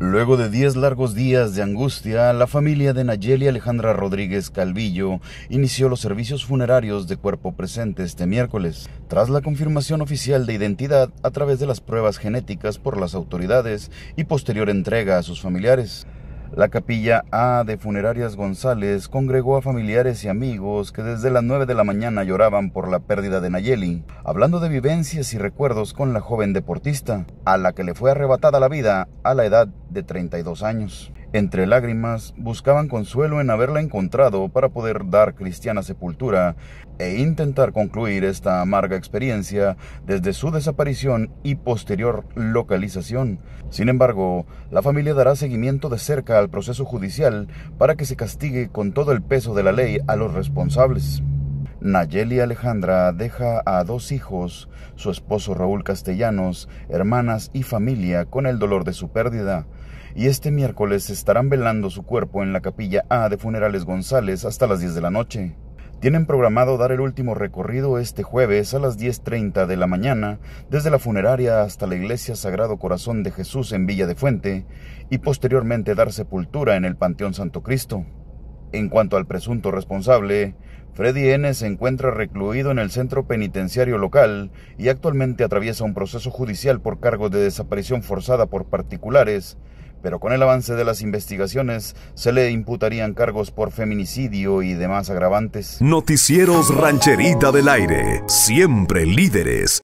Luego de 10 largos días de angustia, la familia de Nayeli Alejandra Rodríguez Calvillo inició los servicios funerarios de cuerpo presente este miércoles, tras la confirmación oficial de identidad a través de las pruebas genéticas por las autoridades y posterior entrega a sus familiares. La capilla A de Funerarias González congregó a familiares y amigos que desde las 9 de la mañana lloraban por la pérdida de Nayeli, hablando de vivencias y recuerdos con la joven deportista, a la que le fue arrebatada la vida a la edad de 32 años. Entre lágrimas, buscaban consuelo en haberla encontrado para poder dar cristiana sepultura e intentar concluir esta amarga experiencia desde su desaparición y posterior localización. Sin embargo, la familia dará seguimiento de cerca al proceso judicial para que se castigue con todo el peso de la ley a los responsables. Nayeli Alejandra deja a dos hijos, su esposo Raúl Castellanos, hermanas y familia con el dolor de su pérdida, y este miércoles estarán velando su cuerpo en la capilla A de Funerales González hasta las 10 de la noche. Tienen programado dar el último recorrido este jueves a las 10.30 de la mañana desde la funeraria hasta la iglesia Sagrado Corazón de Jesús en Villa de Fuente y posteriormente dar sepultura en el Panteón Santo Cristo. En cuanto al presunto responsable, Freddy N. se encuentra recluido en el centro penitenciario local y actualmente atraviesa un proceso judicial por cargo de desaparición forzada por particulares, pero con el avance de las investigaciones se le imputarían cargos por feminicidio y demás agravantes. Noticieros Rancherita del Aire, siempre líderes.